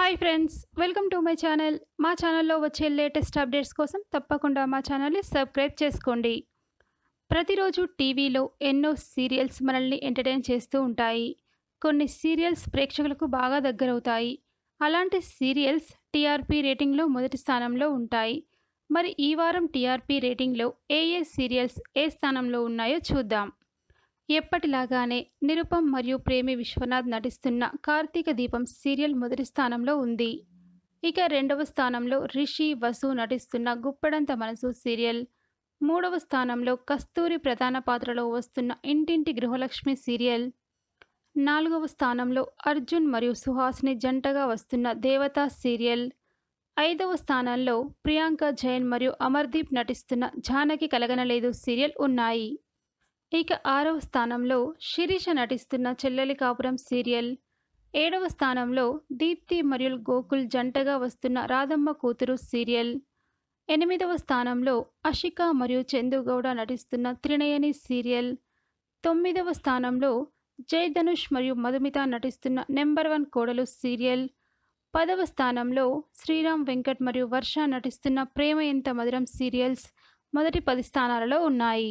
hi friends welcome to my channel మా ఛానల్లో వచ్చే లేటెస్ట్ అప్డేట్స్ కోసం తప్పకుండా మా ఛానల్ని సబ్స్క్రైబ్ చేసుకోండి ప్రతిరోజు టీవీలో ఎన్నో సీరియల్స్ మనల్ని ఎంటర్టైన్ చేస్తూ ఉంటాయి కొన్ని సీరియల్స్ ప్రేక్షకులకు బాగా దగ్గరవుతాయి అలాంటి సీరియల్స్ టీఆర్పీ రేటింగ్లో మొదటి స్థానంలో ఉంటాయి మరి ఈ వారం టీఆర్పీ రేటింగ్లో ఏ ఏ సీరియల్స్ ఏ స్థానంలో ఉన్నాయో చూద్దాం ఎప్పటిలాగానే నిరుపం మరియు ప్రేమి విశ్వనాథ్ నటిస్తున్న కార్తీక దీపం సీరియల్ మొదటి స్థానంలో ఉంది ఇక రెండవ స్థానంలో రిషి వసు నటిస్తున్న గుప్పడంత మనసు సీరియల్ మూడవ స్థానంలో కస్తూరి ప్రధాన పాత్రలో వస్తున్న ఇంటింటి గృహలక్ష్మి సీరియల్ నాలుగవ స్థానంలో అర్జున్ మరియు సుహాస్ని జంటగా వస్తున్న దేవతా సీరియల్ ఐదవ స్థానంలో ప్రియాంక జైన్ మరియు అమర్దీప్ నటిస్తున్న జానకి కలగనలేదు సీరియల్ ఉన్నాయి ఇక ఆరవ స్థానంలో శిరీష నటిస్తున్న చెల్లెలి కాపురం సీరియల్ ఏడవ స్థానంలో దీప్తి మరియు గోకుల్ జంటగా వస్తున్న రాధమ్మ కూతురు సీరియల్ ఎనిమిదవ స్థానంలో అషిక మరియు చందుగౌడ నటిస్తున్న త్రినయని సీరియల్ తొమ్మిదవ స్థానంలో జయధనుష్ మరియు మధుమిత నటిస్తున్న నెంబర్ వన్ కోడలు సీరియల్ పదవ స్థానంలో శ్రీరామ్ వెంకట్ మరియు వర్ష నటిస్తున్న ప్రేమ ఎంత మధురం సీరియల్స్ మొదటి పది స్థానాలలో ఉన్నాయి